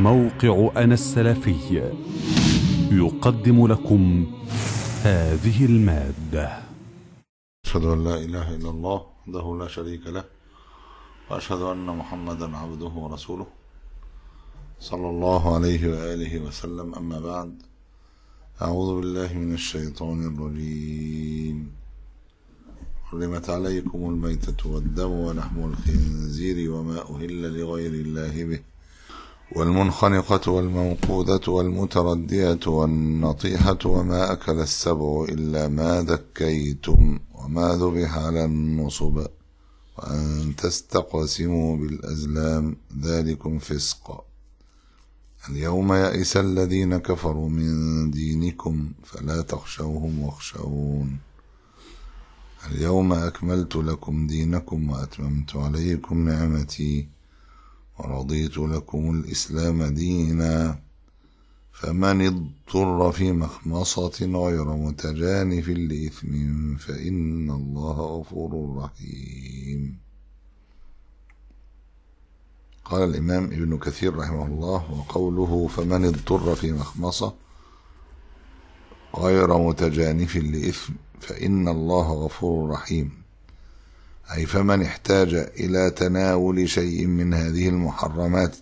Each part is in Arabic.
موقع أنا السلفي يقدم لكم هذه المادة أشهد أن لا إله إلا الله وحده لا شريك له وأشهد أن محمدا عبده ورسوله صلى الله عليه وآله وسلم أما بعد أعوذ بالله من الشيطان الرجيم حرمت عليكم الميتة والدم ولحم الخنزير وما أهل لغير الله به والمنخنقة والموقودة والمتردية والنطيحة وما أكل السبع إلا ما ذكيتم وما ذبح على النصب وأن تستقسموا بالأزلام ذلكم فسق اليوم يئس الذين كفروا من دينكم فلا تخشوهم واخشون اليوم أكملت لكم دينكم وأتممت عليكم نعمتي ورضيت لكم الإسلام دينا فمن اضطر في مخمصة غير متجانف لإثم فإن الله غفور رحيم قال الإمام ابن كثير رحمه الله وقوله فمن اضطر في مخمصة غير متجانف لإثم فإن الله غفور رحيم أي فمن احتاج إلى تناول شيء من هذه المحرمات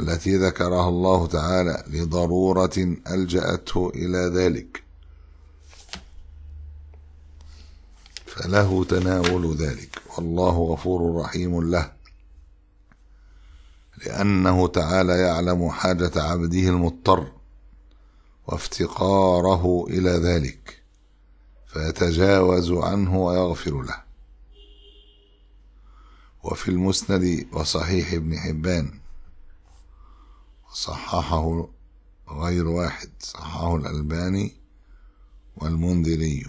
التي ذكرها الله تعالى لضرورة ألجأته إلى ذلك فله تناول ذلك والله غفور رحيم له لأنه تعالى يعلم حاجة عبده المضطر وافتقاره إلى ذلك فيتجاوز عنه ويغفر له وفي المسند وصحيح ابن حبان صححه غير واحد صححه الألباني والمنذري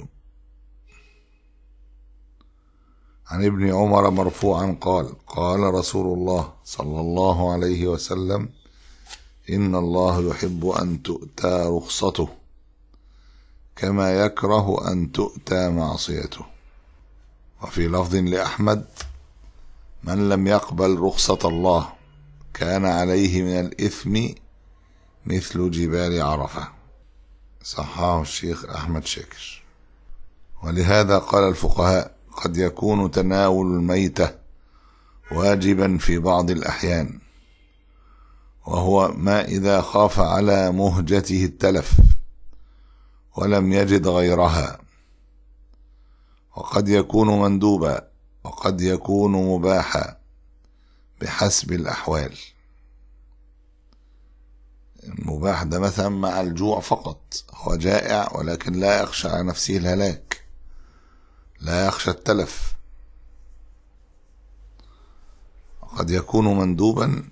عن ابن عمر مرفوعا قال قال رسول الله صلى الله عليه وسلم إن الله يحب أن تؤتى رخصته كما يكره أن تؤتى معصيته وفي لفظ لأحمد من لم يقبل رخصة الله كان عليه من الإثم مثل جبال عرفة صححه الشيخ أحمد شاكر ولهذا قال الفقهاء قد يكون تناول الميتة واجبا في بعض الأحيان وهو ما إذا خاف على مهجته التلف ولم يجد غيرها وقد يكون مندوبا وقد يكون مباحا بحسب الأحوال المباح ده مثلا مع الجوع فقط هو جائع ولكن لا يخشى على نفسه الهلاك لا يخشى التلف قد يكون مندوبا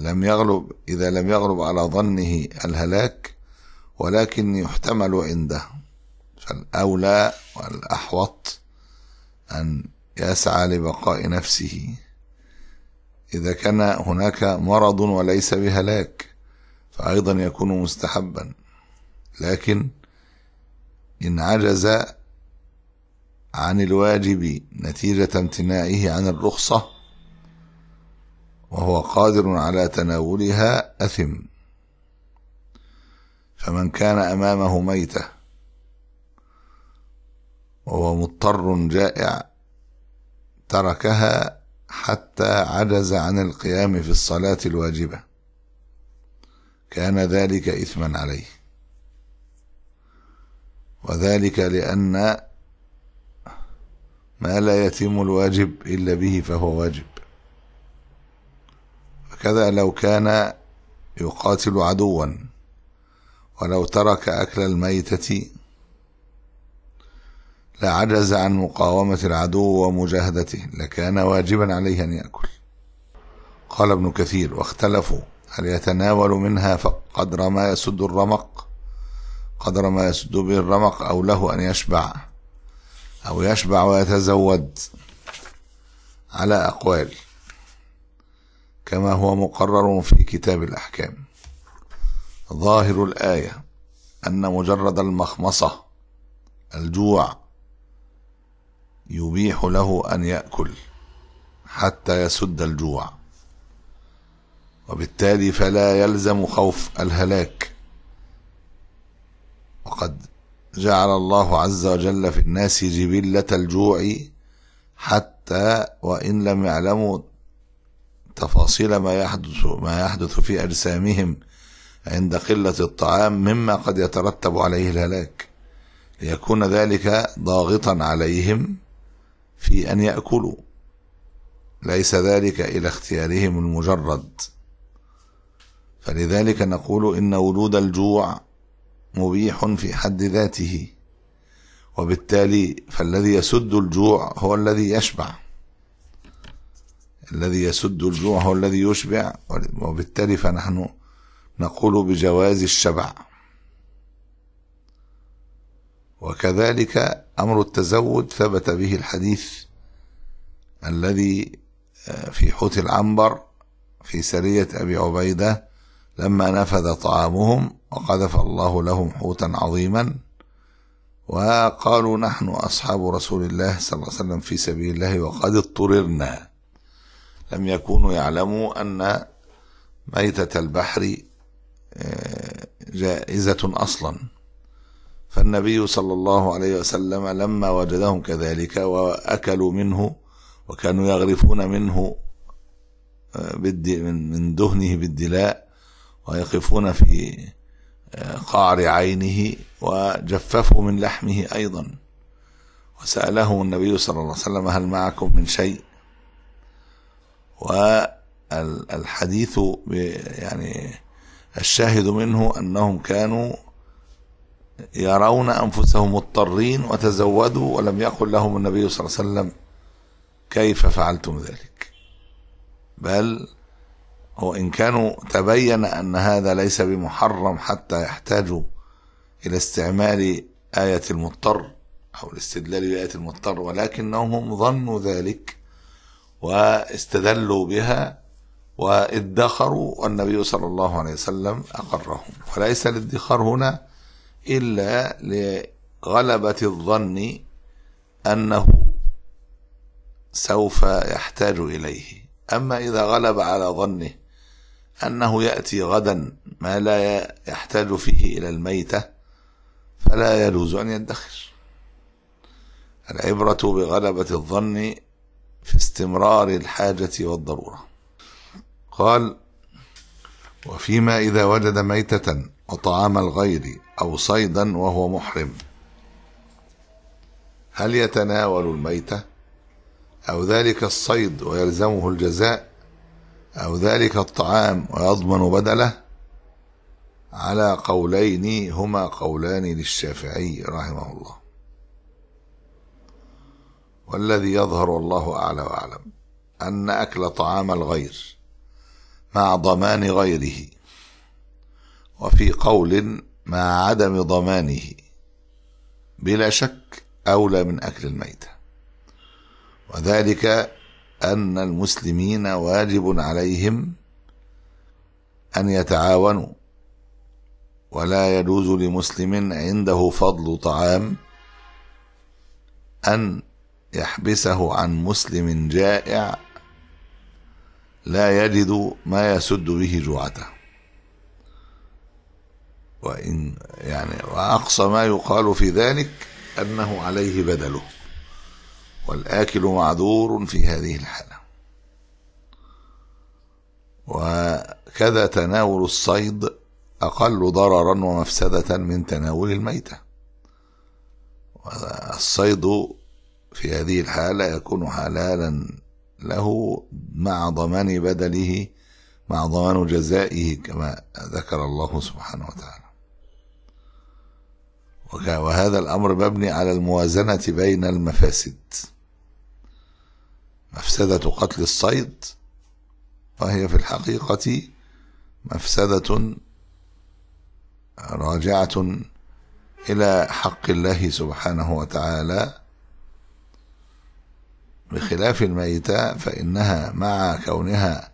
لم يغلب إذا لم يغلب على ظنه الهلاك ولكن يحتمل عنده فالأولى والأحوط أن يسعى لبقاء نفسه إذا كان هناك مرض وليس بهلاك فأيضا يكون مستحبا لكن إن عجز عن الواجب نتيجة امتناعه عن الرخصة وهو قادر على تناولها أثم فمن كان أمامه ميته وهو مضطر جائع تركها حتى عجز عن القيام في الصلاة الواجبة كان ذلك إثما عليه وذلك لأن ما لا يتم الواجب إلا به فهو واجب فكذا لو كان يقاتل عدوا ولو ترك أكل الميتة لعجز عن مقاومة العدو ومجاهدته لكان واجبا عليه أن يأكل قال ابن كثير واختلفوا هل يتناول منها قدر ما يسد الرمق قدر ما يسد به الرمق أو له أن يشبع أو يشبع ويتزود على أقوال كما هو مقرر في كتاب الأحكام ظاهر الآية أن مجرد المخمصة الجوع يبيح له أن يأكل حتى يسد الجوع وبالتالي فلا يلزم خوف الهلاك وقد جعل الله عز وجل في الناس جبلة الجوع حتى وإن لم يعلموا تفاصيل ما يحدث ما يحدث في أجسامهم عند قلة الطعام مما قد يترتب عليه الهلاك ليكون ذلك ضاغطا عليهم في أن يأكلوا ليس ذلك إلى اختيارهم المجرد فلذلك نقول إن ولود الجوع مبيح في حد ذاته وبالتالي فالذي يسد الجوع هو الذي يشبع الذي يسد الجوع هو الذي يشبع وبالتالي فنحن نقول بجواز الشبع وكذلك أمر التزود ثبت به الحديث الذي آه، في حوت العنبر في سرية أبي عبيدة لما نفذ طعامهم وقذف الله لهم حوتا عظيما وقالوا نحن أصحاب رسول الله صلى الله عليه وسلم في سبيل الله وقد اضطررنا لم يكونوا يعلموا أن ميتة البحر آه، جائزة أصلا فالنبي صلى الله عليه وسلم لما وجدهم كذلك وأكلوا منه وكانوا يغرفون منه آه، من دهنه بالدلاء ويقفون في آه، قعر عينه وجففوا من لحمه أيضا وسأله النبي صلى الله عليه وسلم هل معكم من شيء والحديث يعني الشاهد منه أنهم كانوا يرون أنفسهم مضطرين وتزودوا ولم يقل لهم النبي صلى الله عليه وسلم كيف فعلتم ذلك بل هو إن كانوا تبين أن هذا ليس بمحرم حتى يحتاجوا إلى استعمال آية المضطر أو الاستدلال بآية المضطر ولكنهم ظنوا ذلك واستدلوا بها وادخروا والنبي صلى الله عليه وسلم أقرهم وليس الادخار هنا إلا لغلبة الظن أنه سوف يحتاج إليه أما إذا غلب على ظنه أنه يأتي غدا ما لا يحتاج فيه إلى الميتة فلا يجوز أن يدخر العبرة بغلبة الظن في استمرار الحاجة والضرورة قال وفيما إذا وجد ميتة وطعام الغير أو صيدا وهو محرم هل يتناول الميتة أو ذلك الصيد ويلزمه الجزاء أو ذلك الطعام ويضمن بدله على قولين هما قولان للشافعي رحمه الله والذي يظهر والله أعلى وأعلم أن أكل طعام الغير مع ضمان غيره وفي قول مع عدم ضمانه بلا شك أولى من أكل الميتة وذلك أن المسلمين واجب عليهم أن يتعاونوا ولا يجوز لمسلم عنده فضل طعام أن يحبسه عن مسلم جائع لا يجد ما يسد به جوعته وإن يعني وأقصى ما يقال في ذلك أنه عليه بدله والآكل معذور في هذه الحالة وكذا تناول الصيد أقل ضررا ومفسدة من تناول الميتة والصيد في هذه الحالة يكون حلالا له مع ضمان بدله مع ضمان جزائه كما ذكر الله سبحانه وتعالى وهذا الأمر مبني على الموازنة بين المفاسد مفسدة قتل الصيد فهي في الحقيقة مفسدة راجعة إلى حق الله سبحانه وتعالى بخلاف الميتة فإنها مع كونها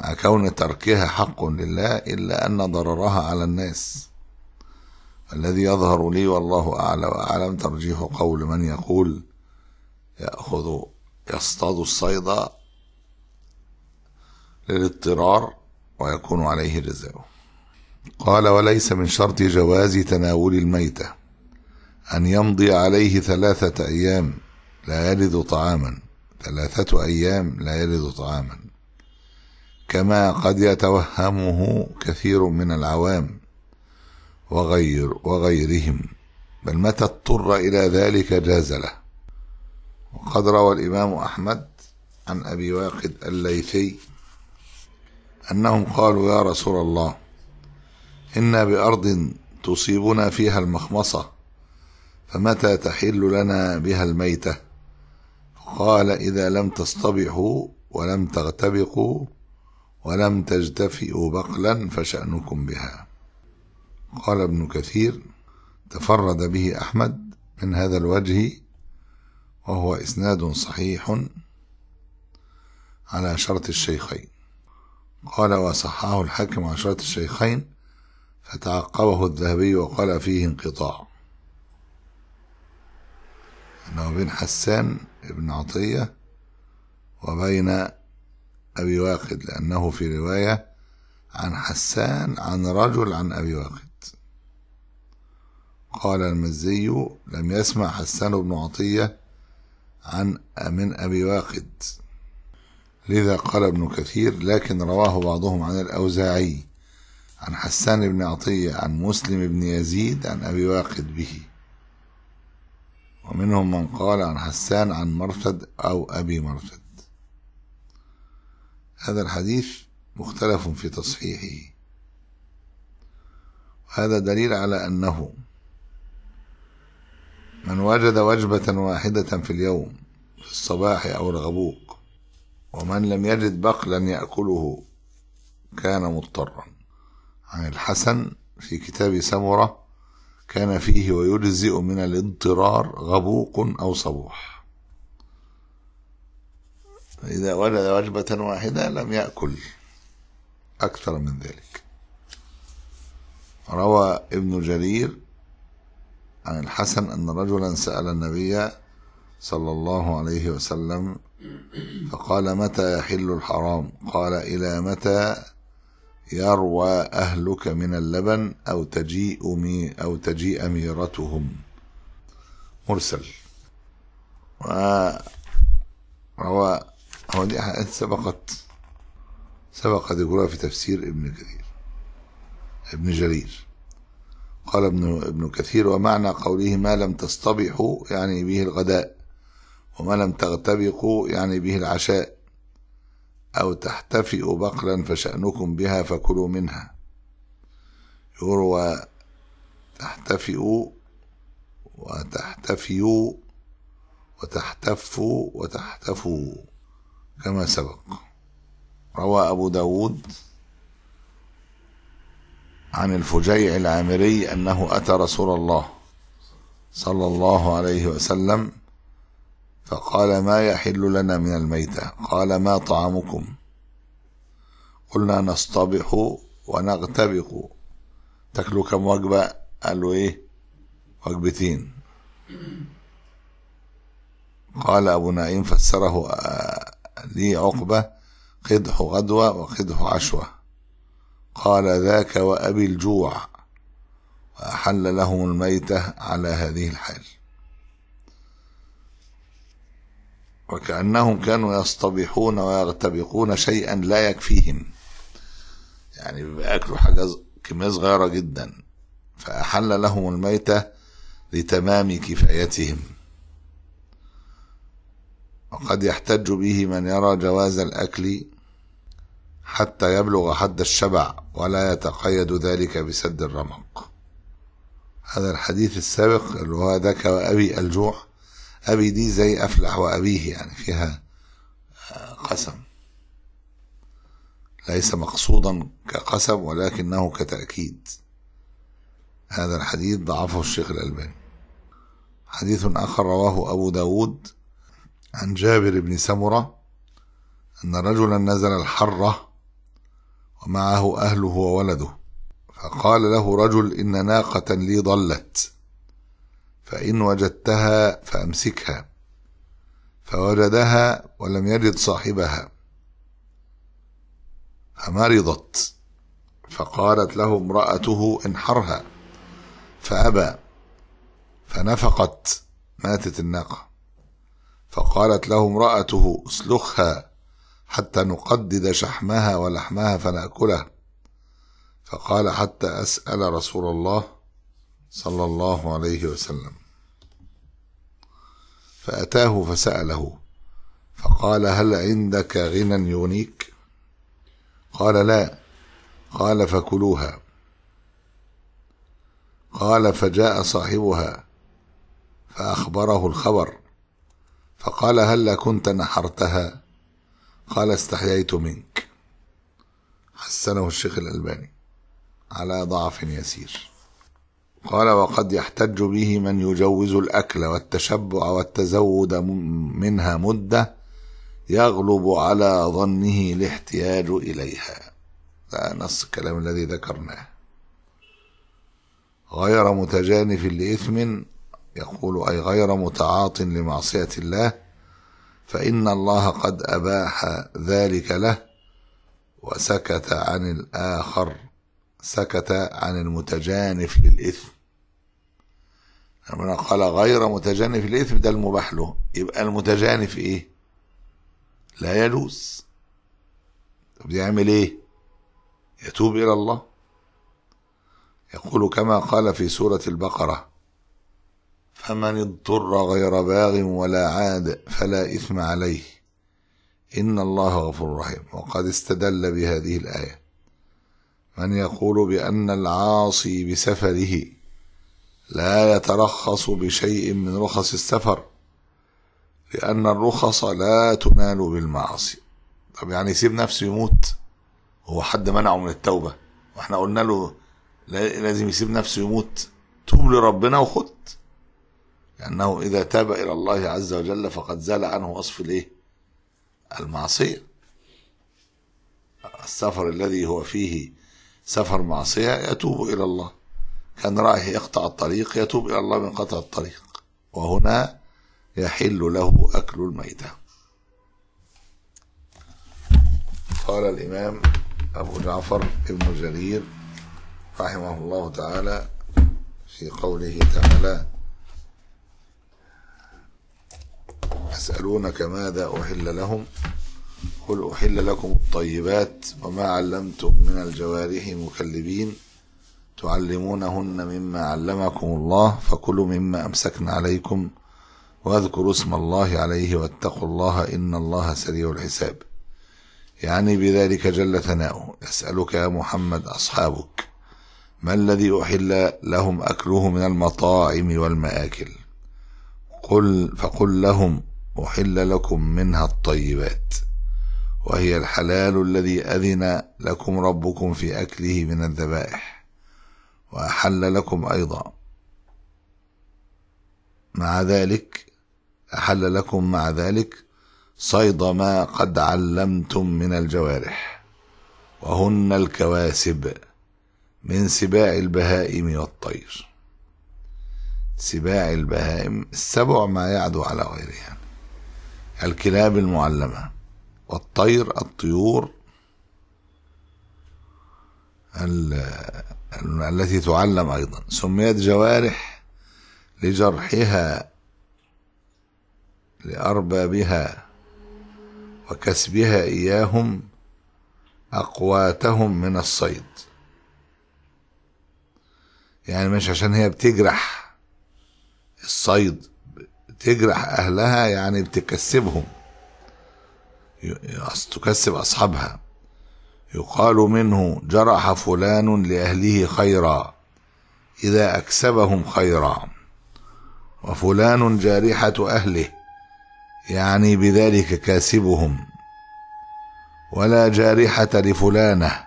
مع كون تركها حق لله إلا أن ضررها على الناس الذي يظهر لي والله أعلى وأعلم ترجيح قول من يقول يأخذ يصطاد الصيد للاضطرار ويكون عليه جزاؤه قال وليس من شرط جواز تناول الميتة أن يمضي عليه ثلاثة أيام لا يلد طعاما ثلاثة أيام لا يلد طعاما كما قد يتوهمه كثير من العوام وغير وغيرهم بل متى اضطر إلى ذلك جاز له وقد روى الإمام أحمد عن أبي واقد الليثي أنهم قالوا يا رسول الله إنا بأرض تصيبنا فيها المخمصة فمتى تحل لنا بها الميتة قال إذا لم تصطبحوا ولم تغتبقوا ولم تجتفئوا بقلا فشأنكم بها قال ابن كثير تفرد به أحمد من هذا الوجه وهو إسناد صحيح على شرط الشيخين قال وصححه الحاكم على شرط الشيخين فتعقبه الذهبي وقال فيه انقطاع أنه بين حسان بن عطية وبين أبي واقد لأنه في رواية عن حسان عن رجل عن أبي واقد قال المزي لم يسمع حسان بن عطية عن من أبي واقد لذا قال ابن كثير لكن رواه بعضهم عن الأوزاعي عن حسان بن عطية عن مسلم بن يزيد عن أبي واقد به ومنهم من قال عن حسان عن مرفد أو أبي مرفد هذا الحديث مختلف في تصحيحه وهذا دليل على أنه من وجد وجبة واحدة في اليوم في الصباح أو الغبوق ومن لم يجد بقلا يأكله كان مضطرا عن الحسن في كتاب سمرة كان فيه ويجزئ من الاضطرار غبوق أو صبوح إذا وجد وجبة واحدة لم يأكل أكثر من ذلك روى ابن جرير عن الحسن أن رجلا سأل النبي صلى الله عليه وسلم فقال متى يحل الحرام قال إلى متى يروى أهلك من اللبن أو تجيء مي أو تجيء ميرتهم مرسل وروى هو دي حلقات سبقت سبق ذكرها في تفسير ابن كثير ابن جرير قال ابن ابن كثير ومعنى قوله ما لم تستبحوا يعني به الغداء وما لم تغتبقوا يعني به العشاء أو تحتفئ بقلا فشأنكم بها فكلوا منها يروى تحتفئوا وتحتفيوا وتحتفوا وتحتفوا كما سبق روى أبو داود عن الفجيع العامري أنه أتى رسول الله صلى الله عليه وسلم فقال ما يحل لنا من الميتة قال ما طعامكم قلنا نصطبح ونغتبق تاكلوا كم وجبة قالوا ايه وجبتين قال أبو نعيم فسره آه، لي عقبة قدح غدوة وقدح عشوة قال ذاك وأبي الجوع وأحل لهم الميتة على هذه الحال وكأنهم كانوا يصطبحون ويغتبقون شيئا لا يكفيهم يعني بياكلوا حاجة كمية صغيرة جدا فأحل لهم الميتة لتمام كفايتهم وقد يحتج به من يرى جواز الأكل حتى يبلغ حد الشبع ولا يتقيد ذلك بسد الرمق هذا الحديث السابق اللي هو ذاك وأبي الجوع أبي دي زي أفلح وأبيه يعني فيها آه، قسم ليس مقصودا كقسم ولكنه كتأكيد هذا الحديث ضعفه الشيخ الألباني حديث آخر رواه أبو داود عن جابر بن سمرة أن رجلا نزل الحرة ومعه أهله وولده فقال له رجل إن ناقة لي ضلت فإن وجدتها فأمسكها فوجدها ولم يجد صاحبها فمرضت فقالت له امرأته انحرها فأبى فنفقت ماتت الناقة فقالت له امرأته اسلخها حتى نقدد شحمها ولحمها فنأكله فقال حتى أسأل رسول الله صلى الله عليه وسلم فأتاه فسأله فقال هل عندك غنى يغنيك قال لا قال فكلوها قال فجاء صاحبها فأخبره الخبر فقال هل كنت نحرتها قال استحييت منك حسنه الشيخ الألباني على ضعف يسير قال وقد يحتج به من يجوز الأكل والتشبع والتزود منها مدة يغلب على ظنه الاحتياج إليها ده نص الكلام الذي ذكرناه غير متجانف لإثم يقول أي غير متعاط لمعصية الله فإن الله قد أباح ذلك له وسكت عن الآخر سكت عن المتجانف للإثم ربنا قال غير متجانف للإثم ده المباح له يبقى المتجانف إيه؟ لا يجوز طب يعمل إيه؟ يتوب إلى الله يقول كما قال في سورة البقرة فمن اضطر غير باغ ولا عاد فلا إثم عليه إن الله غفور رحيم وقد استدل بهذه الآية من يقول بأن العاصي بسفره لا يترخص بشيء من رخص السفر لأن الرخص لا تنال بالمعاصي طب يعني يسيب نفسه يموت هو حد منعه من التوبة واحنا قلنا له لازم يسيب نفسه يموت توب لربنا وخد لأنه إذا تاب إلى الله عز وجل فقد زال عنه وصف الإيه؟ المعصية السفر الذي هو فيه سفر معصية يتوب إلى الله كان رايح يقطع الطريق يتوب إلى الله من قطع الطريق وهنا يحل له أكل الميتة قال الإمام أبو جعفر ابن جرير رحمه الله تعالى في قوله تعالى يسألونك ماذا أحل لهم قل أحل لكم الطيبات وما علمتم من الجوارح مكلبين تعلمونهن مما علمكم الله فكلوا مما أمسكن عليكم واذكروا اسم الله عليه واتقوا الله إن الله سريع الحساب يعني بذلك جل ثناؤه يسألك يا محمد أصحابك ما الذي أحل لهم أكله من المطاعم والمآكل قل فقل لهم أحل لكم منها الطيبات وهي الحلال الذي أذن لكم ربكم في أكله من الذبائح وأحل لكم أيضا مع ذلك أحل لكم مع ذلك صيد ما قد علمتم من الجوارح وهن الكواسب من سباع البهائم والطير سباع البهائم السبع ما يعدو على غيرها الكلاب المعلمة والطير الطيور التي تعلم أيضا سميت جوارح لجرحها لأربابها وكسبها إياهم أقواتهم من الصيد يعني مش عشان هي بتجرح الصيد تجرح أهلها يعني بتكسبهم تكسب أصحابها يقال منه جرح فلان لأهله خيرا إذا أكسبهم خيرا وفلان جارحة أهله يعني بذلك كاسبهم ولا جارحة لفلانة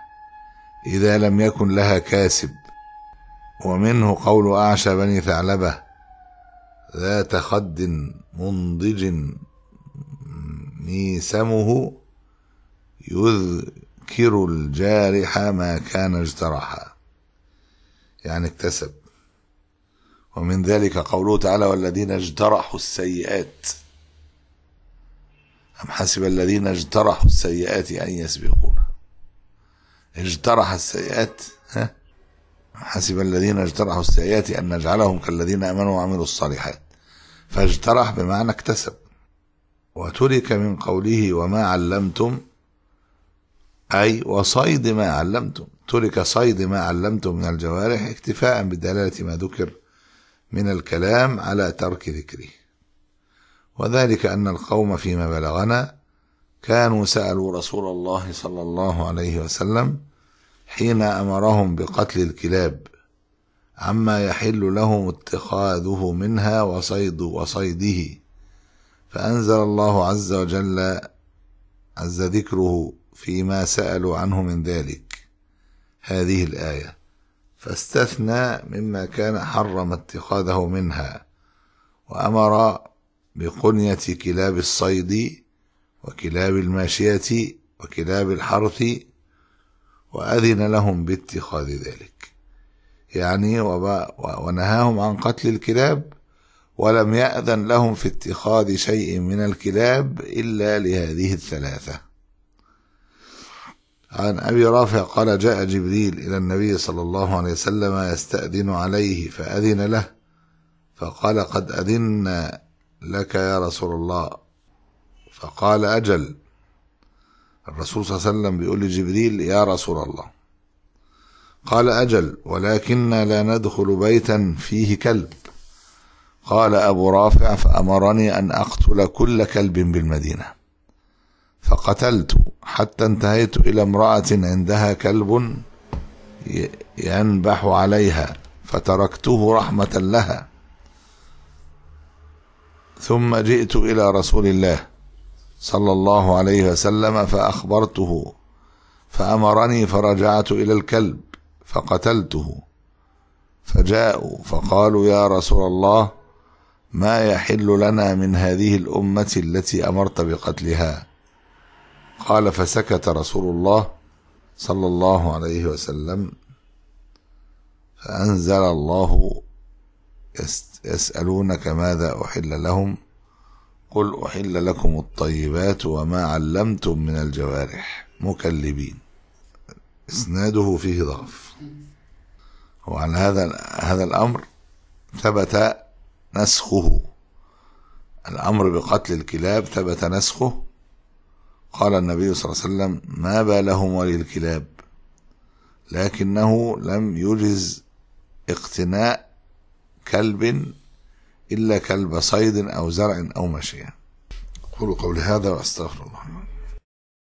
إذا لم يكن لها كاسب ومنه قول أعشى بني ثعلبة ذات خد منضج ميسمه يذكر الجارح ما كان اجترحا يعني اكتسب ومن ذلك قوله تعالى والذين اجترحوا السيئات أم حسب الذين اجترحوا السيئات أن يسبقونا اجترح السيئات ها حسب الذين اجترحوا السيئات أن نجعلهم كالذين آمنوا وعملوا الصالحات فاجترح بمعنى اكتسب وترك من قوله وما علمتم أي وصيد ما علمتم ترك صيد ما علمتم من الجوارح اكتفاء بدلالة ما ذكر من الكلام على ترك ذكره وذلك أن القوم فيما بلغنا كانوا سألوا رسول الله صلى الله عليه وسلم حين أمرهم بقتل الكلاب عما يحل لهم اتخاذه منها وصيد وصيده فأنزل الله عز وجل عز ذكره فيما سألوا عنه من ذلك هذه الآية فاستثنى مما كان حرم اتخاذه منها وأمر بقنية كلاب الصيد وكلاب الماشية وكلاب الحرث وأذن لهم باتخاذ ذلك يعني ونهاهم عن قتل الكلاب ولم يأذن لهم في اتخاذ شيء من الكلاب إلا لهذه الثلاثة عن أبي رافع قال جاء جبريل إلى النبي صلى الله عليه وسلم يستأذن عليه فأذن له فقال قد أذن لك يا رسول الله فقال أجل الرسول صلى الله عليه وسلم بيقول لجبريل يا رسول الله قال أجل ولكنا لا ندخل بيتا فيه كلب قال أبو رافع فأمرني أن أقتل كل كلب بالمدينة فقتلت حتى انتهيت إلى امرأة عندها كلب ينبح عليها فتركته رحمة لها ثم جئت إلى رسول الله صلى الله عليه وسلم فأخبرته فأمرني فرجعت إلى الكلب فقتلته فجاءوا فقالوا يا رسول الله ما يحل لنا من هذه الأمة التي أمرت بقتلها قال فسكت رسول الله صلى الله عليه وسلم فأنزل الله يسألونك ماذا أحل لهم قل أحل لكم الطيبات وما علمتم من الجوارح مكلبين إسناده فيه ضعف وعن هذا هذا الأمر ثبت نسخه الأمر بقتل الكلاب ثبت نسخه قال النبي صلى الله عليه وسلم ما بالهم ولي الكلاب لكنه لم يجز اقتناء كلب إلا كلب صيد أو زرع أو مشية أقول قولي هذا وأستغفر الله